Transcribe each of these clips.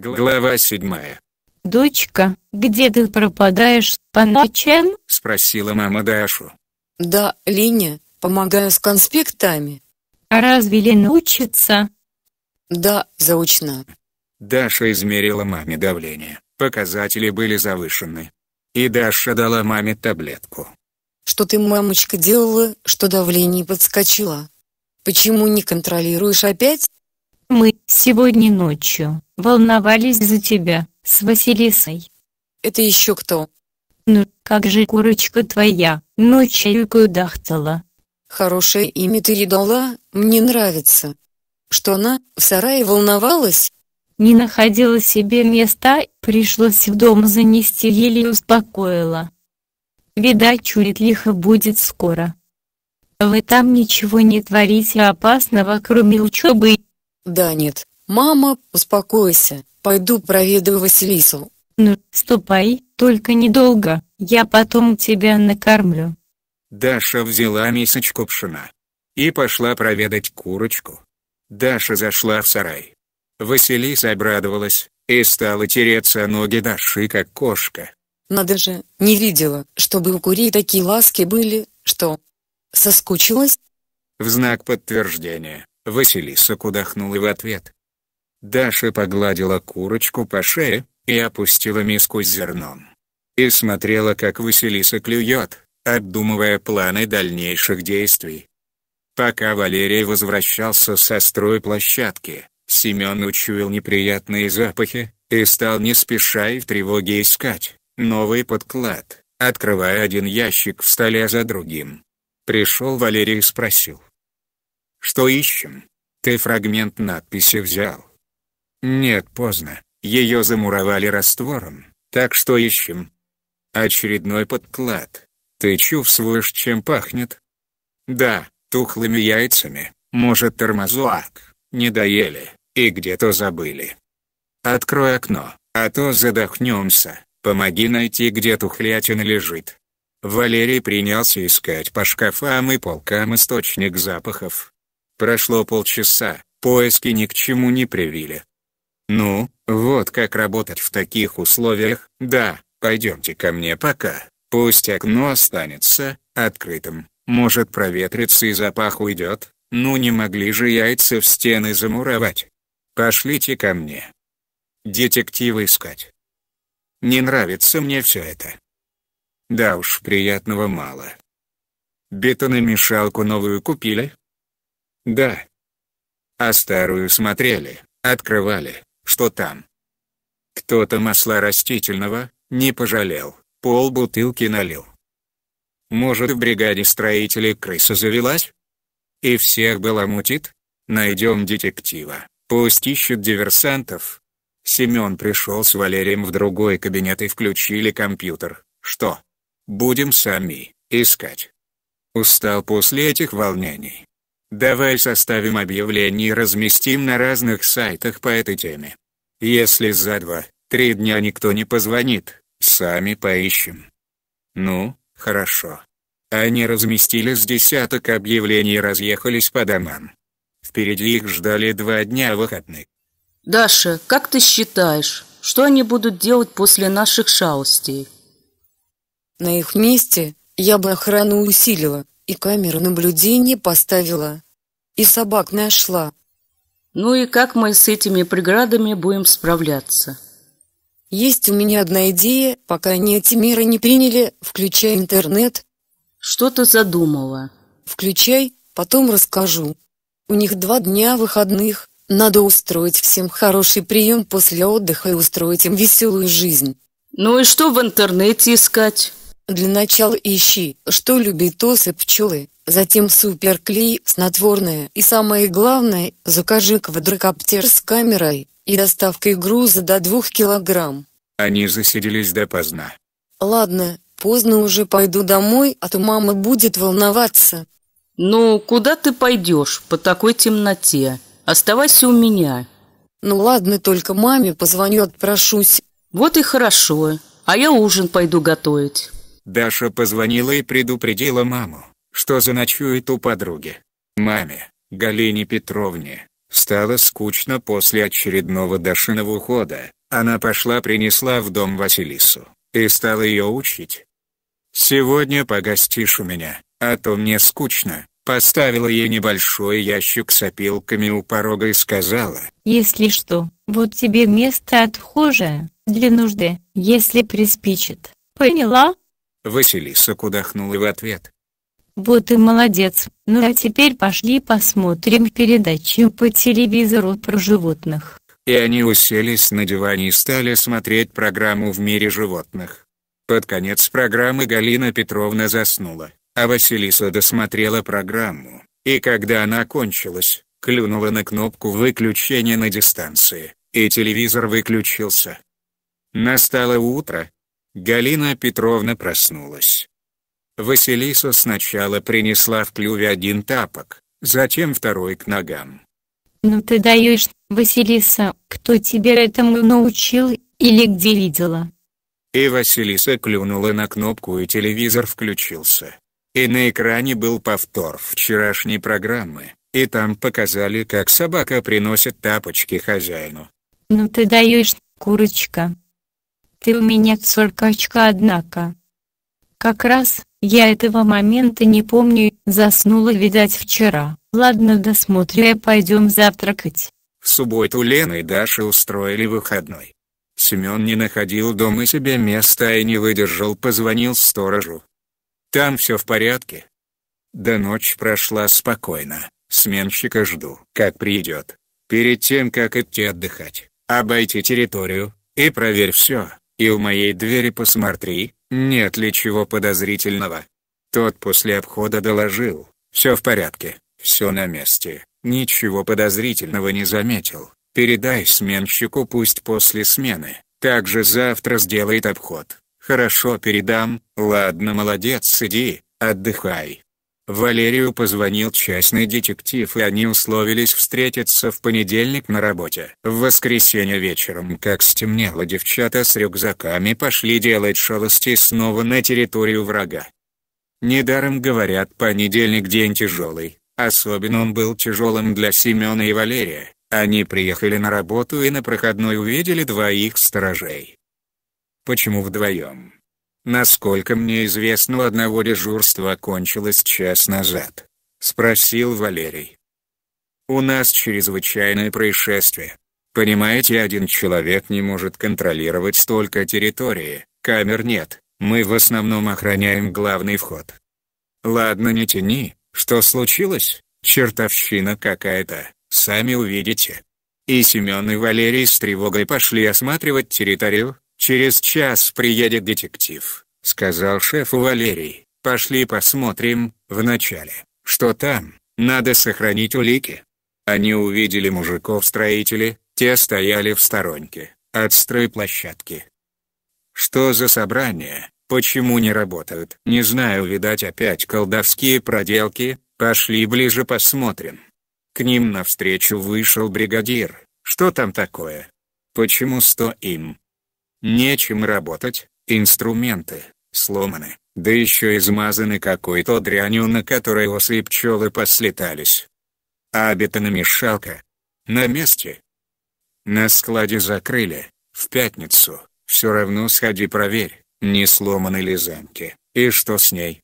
Глава седьмая. «Дочка, где ты пропадаешь по ночам?» — спросила мама Дашу. «Да, Линя, помогаю с конспектами». «А разве Лена учится?» «Да, заочно». Даша измерила маме давление, показатели были завышены. И Даша дала маме таблетку. «Что ты, мамочка, делала, что давление подскочило? Почему не контролируешь опять?» Мы сегодня ночью волновались за тебя, с Василисой. Это еще кто? Ну, как же курочка твоя, ночью кудахтала. Хорошее имя ты ей мне нравится. Что она в сарае волновалась? Не находила себе места, пришлось в дом занести, еле успокоила. Видать, чурит лихо будет скоро. А вы там ничего не творите опасного, кроме учебы да нет, мама, успокойся, пойду проведу Василису. Ну, ступай, только недолго, я потом тебя накормлю. Даша взяла мисочку пшена. И пошла проведать курочку. Даша зашла в сарай. Василиса обрадовалась, и стала тереться ноги Даши как кошка. Надо же, не видела, чтобы у курей такие ласки были, что... Соскучилась? В знак подтверждения Василиса кудахнула в ответ. Даша погладила курочку по шее и опустила миску с зерном. И смотрела, как Василиса клюет, обдумывая планы дальнейших действий. Пока Валерий возвращался со строй площадки, Семен учуял неприятные запахи и стал не спеша и в тревоге искать новый подклад, открывая один ящик в столе за другим. Пришел Валерий и спросил. Что ищем? Ты фрагмент надписи взял. Нет, поздно. Ее замуровали раствором. Так что ищем. Очередной подклад. Ты чувствуешь, чем пахнет? Да, тухлыми яйцами. Может, тормозуак. Не доели. И где-то забыли. Открой окно, а то задохнемся. Помоги найти, где тухлятина лежит. Валерий принялся искать по шкафам и полкам источник запахов. Прошло полчаса, поиски ни к чему не привели. «Ну, вот как работать в таких условиях, да, пойдемте ко мне пока, пусть окно останется открытым, может проветрится и запах уйдет, ну не могли же яйца в стены замуровать. Пошлите ко мне. Детектива искать. Не нравится мне все это. Да уж, приятного мало. Бетономешалку новую купили? Да. А старую смотрели, открывали, что там. Кто-то масла растительного, не пожалел, пол бутылки налил. Может в бригаде строителей крыса завелась? И всех баламутит? Найдем детектива, пусть ищет диверсантов. Семен пришел с Валерием в другой кабинет и включили компьютер. Что? Будем сами искать. Устал после этих волнений. Давай составим объявление и разместим на разных сайтах по этой теме. Если за два-три дня никто не позвонит, сами поищем. Ну, хорошо. Они разместили с десяток объявлений и разъехались по домам. Впереди их ждали два дня выходных. Даша, как ты считаешь, что они будут делать после наших шалостей? На их месте я бы охрану усилила, и камеру наблюдения поставила, и собак нашла. Ну и как мы с этими преградами будем справляться? Есть у меня одна идея, пока они эти меры не приняли, включай интернет. Что ты задумала? Включай, потом расскажу. У них два дня выходных, надо устроить всем хороший прием после отдыха и устроить им веселую жизнь. Ну и что в интернете искать? Для начала ищи, что любит осы пчелы, затем суперклей, снотворное и самое главное, закажи квадрокоптер с камерой и доставкой груза до 2 килограмм. Они засиделись допоздна. Ладно, поздно уже пойду домой, а то мама будет волноваться. Ну, куда ты пойдешь по такой темноте? Оставайся у меня. Ну ладно, только маме позвоню, отпрошусь. Вот и хорошо, а я ужин пойду готовить. Даша позвонила и предупредила маму, что заночует у подруги. Маме, Галине Петровне, стало скучно после очередного Дашиного ухода. Она пошла принесла в дом Василису и стала ее учить. «Сегодня погостишь у меня, а то мне скучно», поставила ей небольшой ящик с опилками у порога и сказала. «Если что, вот тебе место отхожее, для нужды, если приспичит. Поняла?» Василиса кудахнула в ответ. Вот ты молодец, ну а теперь пошли посмотрим передачу по телевизору про животных. И они уселись на диване и стали смотреть программу «В мире животных». Под конец программы Галина Петровна заснула, а Василиса досмотрела программу, и когда она кончилась, клюнула на кнопку выключения на дистанции, и телевизор выключился. Настало утро, Галина Петровна проснулась. Василиса сначала принесла в клюве один тапок, затем второй к ногам. «Ну ты даешь, Василиса, кто тебе этому научил, или где видела?» И Василиса клюнула на кнопку и телевизор включился. И на экране был повтор вчерашней программы, и там показали, как собака приносит тапочки хозяину. «Ну ты даешь, курочка!» Ты у меня циркачка однако. Как раз, я этого момента не помню, заснула видать вчера. Ладно досмотрю и пойдем завтракать. В субботу Лена и Даша устроили выходной. Семен не находил дома себе места и не выдержал, позвонил сторожу. Там все в порядке. Да ночь прошла спокойно, сменщика жду, как придет. Перед тем, как идти отдыхать, обойти территорию, и проверь все и у моей двери посмотри, нет ли чего подозрительного». Тот после обхода доложил, «Все в порядке, все на месте, ничего подозрительного не заметил. Передай сменщику пусть после смены, также завтра сделает обход. Хорошо передам, ладно молодец, иди, отдыхай». Валерию позвонил частный детектив и они условились встретиться в понедельник на работе. В воскресенье вечером как стемнело девчата с рюкзаками пошли делать шалости снова на территорию врага. Недаром говорят понедельник день тяжелый, особенно он был тяжелым для Семена и Валерия. Они приехали на работу и на проходной увидели двоих сторожей. Почему вдвоем? Насколько мне известно, у одного дежурства кончилось час назад. Спросил Валерий. У нас чрезвычайное происшествие. Понимаете, один человек не может контролировать столько территории, камер нет, мы в основном охраняем главный вход. Ладно, не тяни, что случилось, чертовщина какая-то, сами увидите. И Семен и Валерий с тревогой пошли осматривать территорию, «Через час приедет детектив», — сказал шеф Валерий. «Пошли посмотрим, вначале, что там, надо сохранить улики». Они увидели мужиков-строителей, те стояли в сторонке, от стройплощадки. «Что за собрание? Почему не работают?» «Не знаю, видать опять колдовские проделки, пошли ближе посмотрим». К ним навстречу вышел бригадир. «Что там такое? Почему сто им?» Нечем работать, инструменты сломаны, да еще измазаны какой-то дрянью, на которой осы и пчелы послетались. А бетономешалка? На месте. На складе закрыли, в пятницу, все равно сходи проверь, не сломаны ли замки, и что с ней.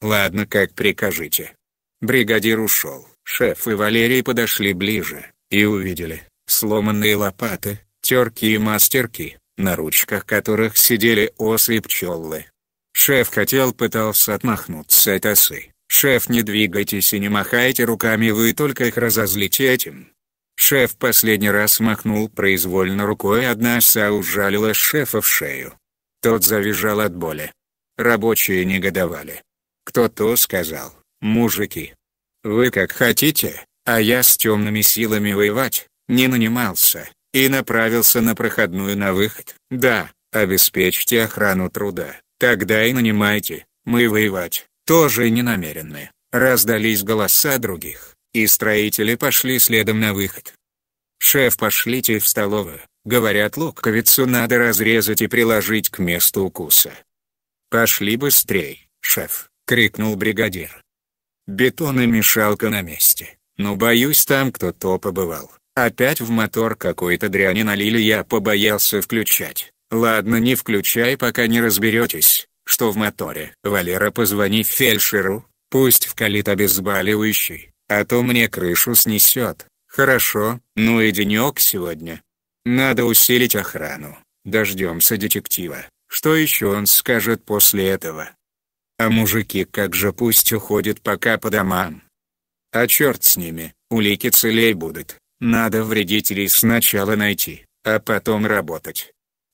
Ладно, как прикажите. Бригадир ушел, шеф и Валерий подошли ближе, и увидели, сломанные лопаты, терки и мастерки на ручках которых сидели осы и пчелы. Шеф хотел пытался отмахнуться от осы. «Шеф, не двигайтесь и не махайте руками, вы только их разозлите этим». Шеф последний раз махнул произвольно рукой, одна оса ужалила шефа в шею. Тот завизжал от боли. Рабочие негодовали. Кто-то сказал, «Мужики, вы как хотите, а я с темными силами воевать не нанимался» и направился на проходную на выход. Да, обеспечьте охрану труда, тогда и нанимайте, мы воевать, тоже не намерены. Раздались голоса других, и строители пошли следом на выход. «Шеф, пошлите в столовую», — говорят луковицу надо разрезать и приложить к месту укуса. «Пошли быстрей, шеф», — крикнул бригадир. Бетон и мешалка на месте, но ну, боюсь там кто-то побывал. Опять в мотор какой-то дряни налили я побоялся включать. Ладно не включай пока не разберетесь, что в моторе. Валера позвони фельдшеру, пусть вкалит обезболивающий, а то мне крышу снесет. Хорошо, ну и денек сегодня. Надо усилить охрану. Дождемся детектива. Что еще он скажет после этого? А мужики как же пусть уходят пока по домам. А черт с ними, улики целей будут. Надо вредителей сначала найти, а потом работать.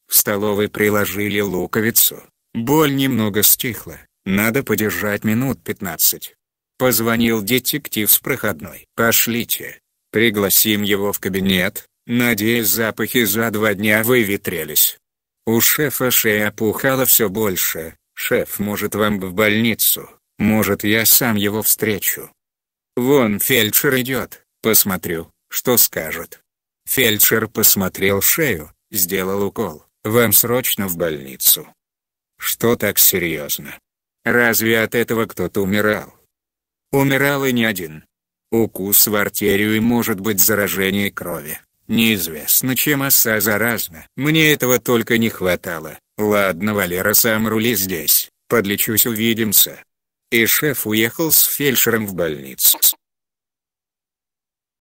В столовой приложили луковицу. Боль немного стихла, надо подержать минут 15. Позвонил детектив с проходной. «Пошлите. Пригласим его в кабинет, надеюсь запахи за два дня выветрились». У шефа шея опухала все больше. «Шеф, может вам в больницу, может я сам его встречу». «Вон фельдшер идет, посмотрю» что скажут. Фельдшер посмотрел шею, сделал укол. Вам срочно в больницу. Что так серьезно? Разве от этого кто-то умирал? Умирал и не один. Укус в артерию и может быть заражение крови. Неизвестно, чем оса заразна. Мне этого только не хватало. Ладно, Валера, сам рули здесь. Подлечусь, увидимся. И шеф уехал с фельдшером в больницу.